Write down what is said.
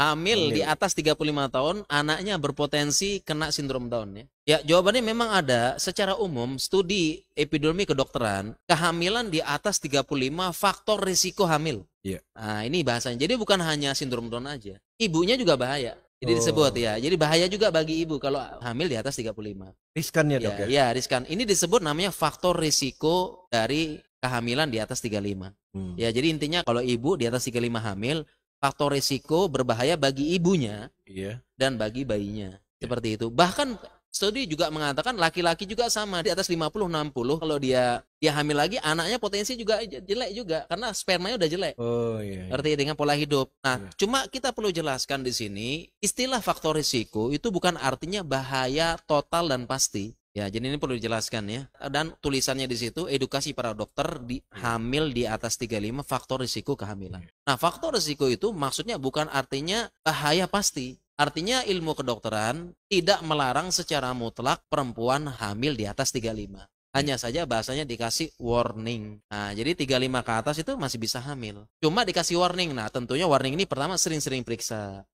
hamil, di atas 35 tahun anaknya berpotensi kena sindrom Down ya. Ya, jawabannya memang ada secara umum studi epidemi kedokteran, kehamilan di atas 35 faktor risiko hamil. Iya. Nah, ini bahasanya. Jadi bukan hanya sindrom Down aja. Ibunya juga bahaya. Jadi oh. disebut ya. Jadi bahaya juga bagi ibu kalau hamil di atas 35. Riskan ya, Dok ya? Iya, ya, riskan. Ini disebut namanya faktor risiko dari kehamilan di atas 35. Hmm. Ya, jadi intinya kalau ibu di atas 35 hamil, faktor risiko berbahaya bagi ibunya iya. dan bagi bayinya. Iya. Seperti itu. Bahkan studi juga mengatakan laki-laki juga sama di atas 50 60 kalau dia dia hamil lagi anaknya potensi juga jelek juga karena spermanya udah jelek. Oh iya. iya. Artinya dengan pola hidup. Nah, iya. cuma kita perlu jelaskan di sini istilah faktor risiko itu bukan artinya bahaya total dan pasti. Ya, jadi ini perlu dijelaskan ya. Dan tulisannya di situ edukasi para dokter di hamil di atas 35 faktor risiko kehamilan. Iya. Nah, faktor risiko itu maksudnya bukan artinya bahaya pasti. Artinya ilmu kedokteran tidak melarang secara mutlak perempuan hamil di atas 35. Hanya saja bahasanya dikasih warning. Nah, jadi 35 ke atas itu masih bisa hamil. Cuma dikasih warning. Nah, tentunya warning ini pertama sering-sering periksa.